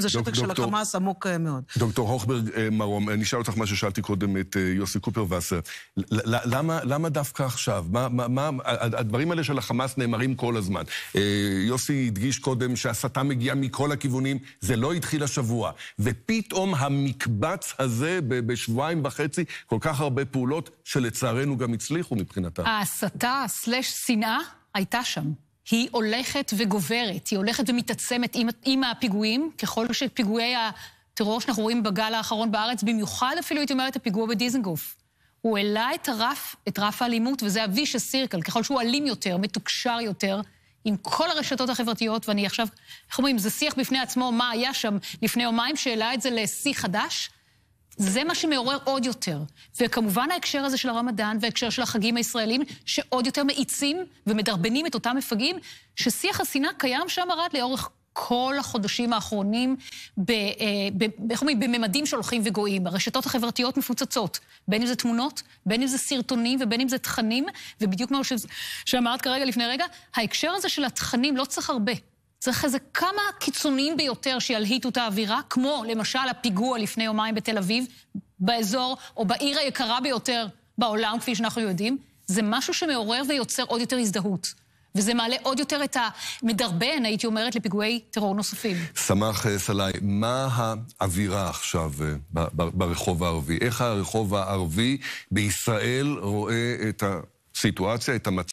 זה שטח דוק, של החמאס עמוק אה, מאוד. דוקטור הוכברג אה, מרום, אני אה, אשאל אותך מה ששאלתי קודם את יוסי קופרווסר. למה, למה דווקא עכשיו? מה, מה, מה, הדברים האלה של החמאס נאמרים כל הזמן. יוסי הדגיש קודם שהסתה מגיעה מכל הכיוונים, זה לא התחיל השבוע. ופתאום המקבץ הזה בשבועיים וחצי, כל כך הרבה פעולות שלצערנו גם הצליחו מבחינתם. ההסתה סלש שנאה הייתה שם. היא הולכת וגוברת, היא הולכת ומתעצמת עם, עם הפיגועים, ככל שפיגועי הטרור שאנחנו רואים בגל האחרון בארץ, במיוחד אפילו הייתי אומרת הפיגוע בדיזנגוף. הוא העלה את הרף, את רף האלימות, וזה ה-vicious circle, ככל שהוא אלים יותר, מתוקשר יותר, עם כל הרשתות החברתיות, ואני עכשיו, איך אומרים, זה שיח בפני עצמו, מה היה שם לפני יומיים, שהעלה את זה לשיא חדש. זה מה שמעורר עוד יותר. וכמובן ההקשר הזה של הרמדאן וההקשר של החגים הישראלים, שעוד יותר מאיצים ומדרבנים את אותם מפגעים, ששיח השנאה קיים שם ערד לאורך כל החודשים האחרונים, אה, איך אומרים, בממדים שהולכים וגויים. הרשתות החברתיות מפוצצות, בין אם זה תמונות, בין אם זה סרטונים ובין אם זה תכנים, ובדיוק מה שאמרת כרגע לפני רגע, ההקשר הזה של התכנים לא צריך הרבה. צריך איזה כמה קיצוניים ביותר שילהיטו את האווירה, כמו למשל הפיגוע לפני יומיים בתל אביב, באזור או בעיר היקרה ביותר בעולם, כפי שאנחנו יודעים, זה משהו שמעורר ויוצר עוד יותר הזדהות. וזה מעלה עוד יותר את המדרבן, הייתי אומרת, לפיגועי טרור נוספים. סמך אה, סלעי, מה האווירה עכשיו אה, ברחוב הערבי? איך הרחוב הערבי בישראל רואה את הסיטואציה, את המצב?